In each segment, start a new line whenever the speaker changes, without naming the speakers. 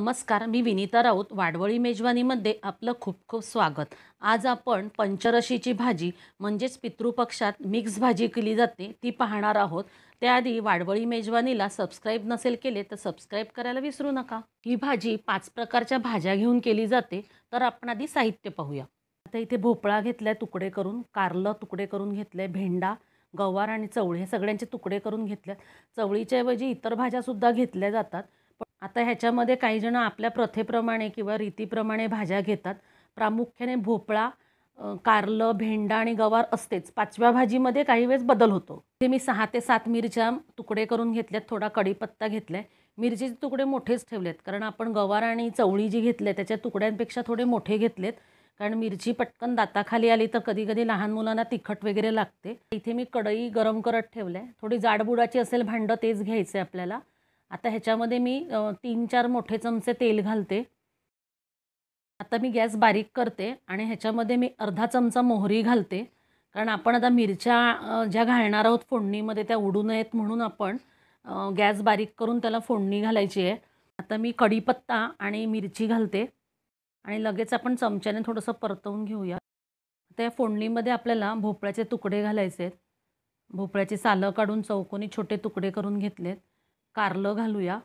नमस्कार मी विनीता राऊत वाडवळी मेजवानीमध्ये आपलं खूप खूप स्वागत आज आपण पंचरशीची भाजी म्हणजेच पितृपक्षात मिक्स भाजी केली जाते ती पाहणार आहोत त्याआधी वाडवळी मेजवानीला सबस्क्राईब नसेल केले तर सबस्क्राईब करायला विसरू नका ही भाजी पाच प्रकारच्या भाज्या घेऊन केली जाते तर आपण आधी साहित्य पाहूया आता इथे भोपळा घेतला तुकडे करून कारलं तुकडे करून घेतलं भेंडा गवार आणि चवळी हे सगळ्यांचे तुकडे करून घेतल्यात चवळीच्याऐवजी इतर भाज्यासुद्धा घेतल्या जातात आता ह्याच्यामध्ये जण आपल्या प्रथेप्रमाणे किंवा रीतीप्रमाणे भाज्या घेतात प्रामुख्याने भोपळा कारलं भेंडा आणि गवार असतेच पाचव्या भाजीमध्ये काही वेळेस बदल होतो ते मी सहा ते सात मिरच्या तुकडे करून घेतल्यात थोडा कढीपत्ता घेतला आहे मिरचीचे तुकडे मोठेच ठेवलेत कारण आपण गवार आणि चवळी जी घेतले त्याच्या तुकड्यांपेक्षा थोडे मोठे घेतलेत कारण मिरची पटकन दाताखाली आली तर कधी कधी लहान मुलांना तिखट वगैरे लागते इथे मी कढई गरम करत ठेवलं आहे थोडी जाडबुडाची असेल भांडं तेच घ्यायचं आहे आपल्याला आता ह्याच्यामध्ये मी तीन चार मोठे चमचे तेल घालते आता मी गॅस बारीक करते आणि ह्याच्यामध्ये मी अर्धा चमचा मोहरी घालते कारण आपण आता मिरच्या ज्या घालणार आहोत फोडणीमध्ये त्या उडू नयेत म्हणून आपण गॅस बारीक करून त्याला फोडणी घालायची आहे आता मी कढीपत्ता आणि मिरची घालते आणि लगेच आपण चमच्याने थोडंसं परतवून घेऊया त्या फोडणीमध्ये आपल्याला भोपळ्याचे तुकडे घालायचे आहेत भोपळ्याची सालं काढून चौकोनी छोटे तुकडे करून घेतलेत कारलं घालूया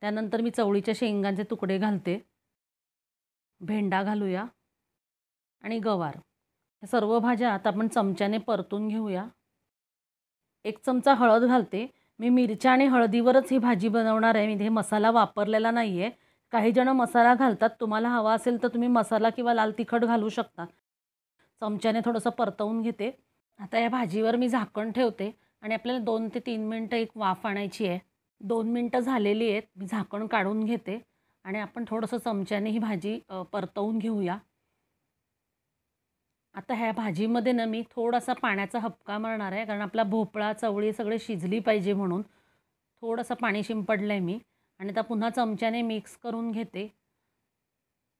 त्यानंतर मी चवळीच्या शेंगांचे तुकडे घालते भेंडा घालूया आणि गवार ह्या सर्व भाज्या आता आपण चमच्याने परतून घेऊया एक चमचा हळद घालते मी मिरच्या आणि हळदीवरच ही भाजी बनवणार आहे मी हे मसाला वापरलेला नाही आहे काही जणं मसाला घालतात तुम्हाला हवा असेल तर तुम्ही मसाला किंवा लाल तिखट घालू शकता चमच्याने थोडंसं परतवून घेते आता या भाजीवर मी झाकण ठेवते आणि आपल्याला दोन ते तीन मिनटं एक वाफ आणायची आहे दोन मिनटं झालेली आहेत मी झाकण काढून घेते आणि आपण थोडंसं चमच्याने ही भाजी परतवून घेऊया आता ह्या भाजीमध्ये ना मी थोडासा पाण्याचा हपका मारणार आहे कारण आपला भोपळा चवळी सगळे शिजली पाहिजे म्हणून थोडंसं पाणी शिंपडलं आहे मी आणि आता पुन्हा चमच्याने मिक्स करून घेते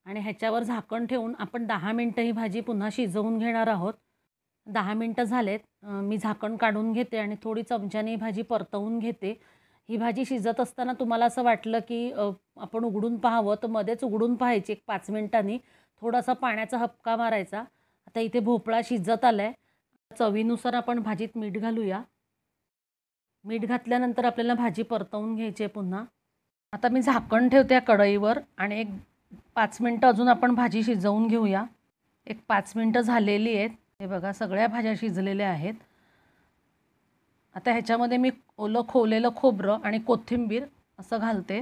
आणि ह्याच्यावर झाकण ठेवून आपण दहा मिनटं ही भाजी पुन्हा शिजवून घेणार आहोत दहा मिनटं झालेत मी झाकण काढून घेते आणि थोडी चमच्याने ही भाजी परतवून घेते ही भाजी शिजत असताना तुम्हाला असं वाटलं की आपण उघडून पाहावं तर मध्येच उघडून पाहायची एक पाच मिनिटांनी थोडासा पाण्याचा हपका मारायचा आता इथे भोपळा शिजत आला आहे चवीनुसार आपण भाजीत मीठ घालूया मीठ घातल्यानंतर आपल्याला भाजी परतवून घ्यायची आहे पुन्हा आता मी झाकण ठेवते या कढईवर आणि एक पाच मिनटं अजून आपण भाजी शिजवून घेऊया एक पाच मिनटं झालेली आहेत हे बघा सगळ्या भाज्या शिजलेल्या आहेत आता ह्याच्यामध्ये मी ओलं खोवलेलं खोबरं आणि कोथिंबीर असं घालते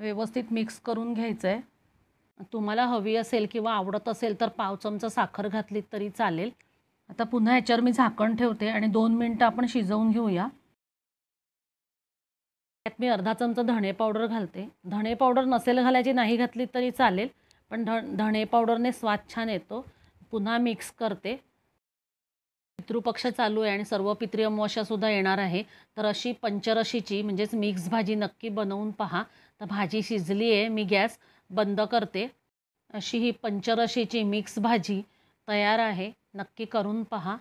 व्यवस्थित मिक्स करून घ्यायचं आहे तुम्हाला हवी असेल किंवा आवडत असेल तर पाव चमचा साखर घातली तरी चालेल आता पुन्हा ह्याच्यावर मी झाकण ठेवते आणि दोन मिनटं आपण शिजवून घेऊया त्यात मी अर्धा चमचा धणे पावडर घालते धणे पावडर नसेल घालायची नाही घातली तरी चालेल पण ध धणे पावडरने स्वाद छान येतो पुन्हा मिक्स करते पितृपक्ष चालू आहे आणि सर्व पितृ सुद्धा येणार आहे तर अशी पंचरशीची म्हणजेच मिक्स भाजी नक्की बनवून पहा तर भाजी शिजली आहे मी गॅस बंद करते अशी ही पंचरशीची मिक्स भाजी तयार आहे नक्की करून पहा